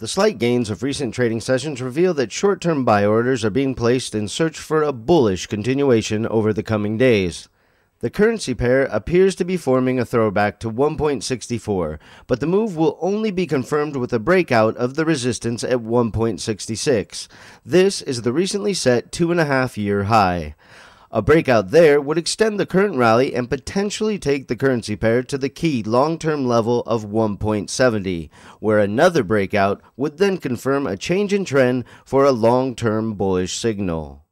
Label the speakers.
Speaker 1: The slight gains of recent trading sessions reveal that short term buy orders are being placed in search for a bullish continuation over the coming days. The currency pair appears to be forming a throwback to 1.64, but the move will only be confirmed with a breakout of the resistance at 1.66. This is the recently set 2.5 year high. A breakout there would extend the current rally and potentially take the currency pair to the key long-term level of 1.70, where another breakout would then confirm a change in trend for a long-term bullish signal.